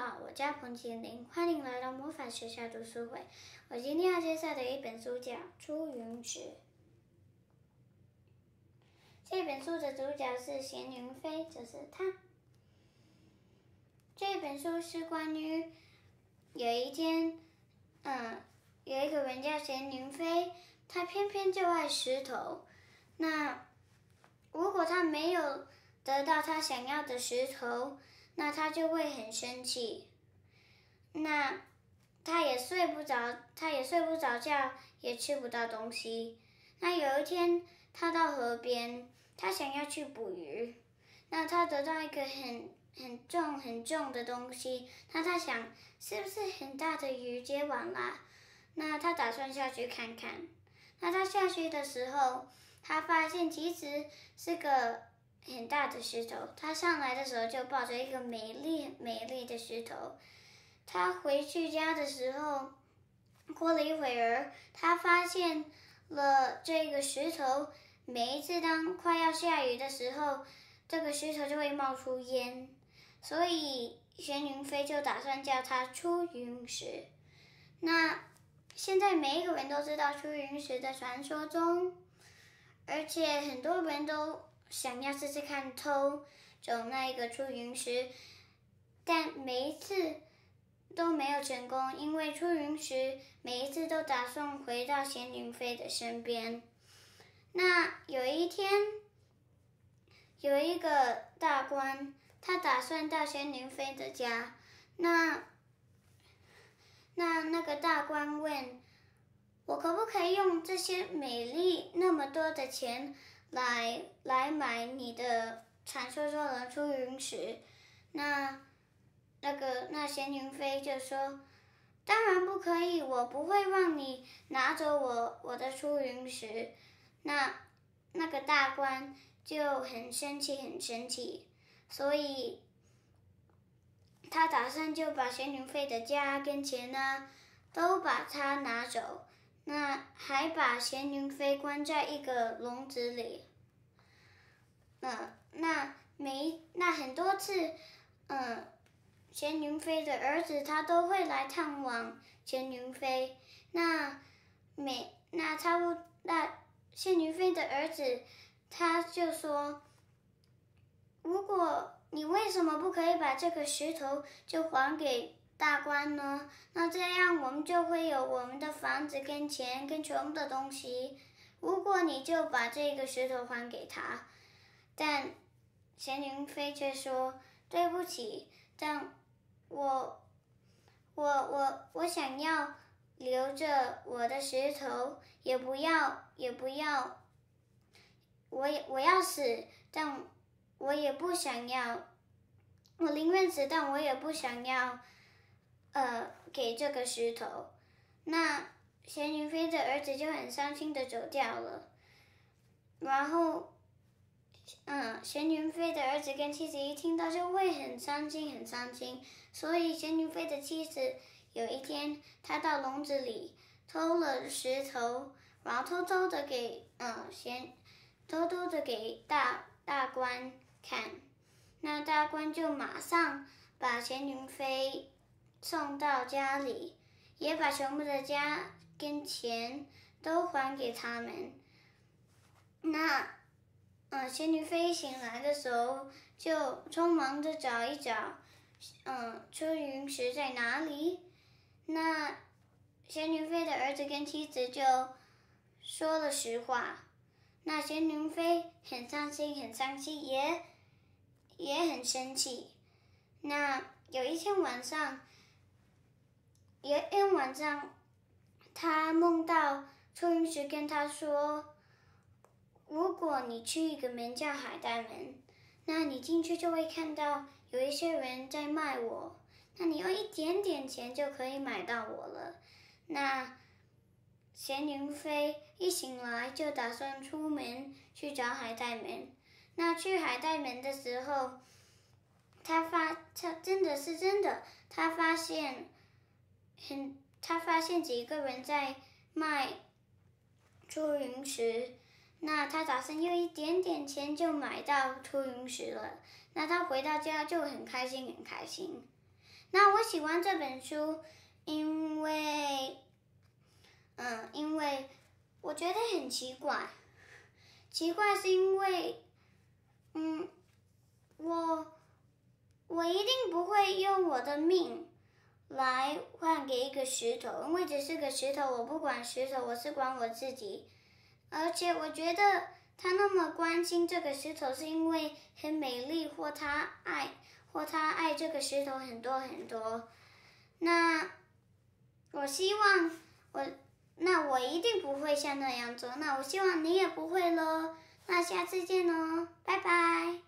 好，我叫彭锦林，欢迎来到魔法学校读书会。我今天要介绍的一本书叫《朱云志》。这本书的主角是闲云飞，就是他。这本书是关于有一天，嗯，有一个人叫闲云飞，他偏偏就爱石头。那如果他没有得到他想要的石头，那他就会很生气，那他也睡不着，他也睡不着觉，也吃不到东西。那有一天，他到河边，他想要去捕鱼。那他得到一个很很重很重的东西，那他想是不是很大的鱼接网啦？那他打算下去看看。那他下去的时候，他发现其实是个。很大的石头，他上来的时候就抱着一个美丽美丽的石头。他回去家的时候，过了一会儿，他发现了这个石头。每一次当快要下雨的时候，这个石头就会冒出烟。所以玄云飞就打算叫它出云石。那现在每一个人都知道出云石的传说中，而且很多人都。想要试试看偷走那一个出云石，但每一次都没有成功，因为出云石每一次都打算回到仙灵飞的身边。那有一天，有一个大官，他打算到仙灵飞的家。那那那个大官问我可不可以用这些美丽那么多的钱？来来买你的传说中的出云石，那那个那闲云飞就说，当然不可以，我不会让你拿走我我的出云石，那那个大官就很生气很生气，所以他打算就把闲云飞的家跟钱呢都把他拿走。那还把钱云飞关在一个笼子里，嗯，那每那很多次，嗯，钱云飞的儿子他都会来探望钱云飞，那每那差不那咸云飞的儿子他就说，如果你为什么不可以把这个石头就还给？大官呢？那这样我们就会有我们的房子跟钱跟全部的东西。如果你就把这个石头还给他，但钱云飞却说：“对不起，但，我，我我我想要留着我的石头，也不要也不要。我也我要死，但我也不想要，我宁愿死，但我也不想要。”呃，给这个石头，那咸云飞的儿子就很伤心的走掉了。然后，嗯，咸云飞的儿子跟妻子一听到就会很伤心，很伤心。所以咸云飞的妻子有一天，他到笼子里偷了石头，然后偷偷的给嗯咸，偷偷的给大大官看，那大官就马上把咸云飞。送到家里，也把全部的家跟钱都还给他们。那，嗯，仙女飞醒来的时候，就匆忙的找一找，嗯，出云石在哪里？那，仙女飞的儿子跟妻子就说了实话。那仙女飞很伤心，很伤心，也，也很生气。那有一天晚上。有一天晚上，他梦到臭云石跟他说：“如果你去一个门叫海带门，那你进去就会看到有一些人在卖我，那你用一点点钱就可以买到我了。”那咸宁飞一醒来就打算出门去找海带门。那去海带门的时候，他发他真的是真的，他发现。很，他发现几个人在卖出云石，那他打算用一点点钱就买到出云石了。那他回到家就很开心，很开心。那我喜欢这本书，因为，嗯，因为我觉得很奇怪，奇怪是因为，嗯，我我一定不会用我的命。来换给一个石头，因为只是个石头，我不管石头，我是管我自己。而且我觉得他那么关心这个石头，是因为很美丽，或他爱，或他爱这个石头很多很多。那我希望我，那我一定不会像那样做。那我希望你也不会喽。那下次见喽，拜拜。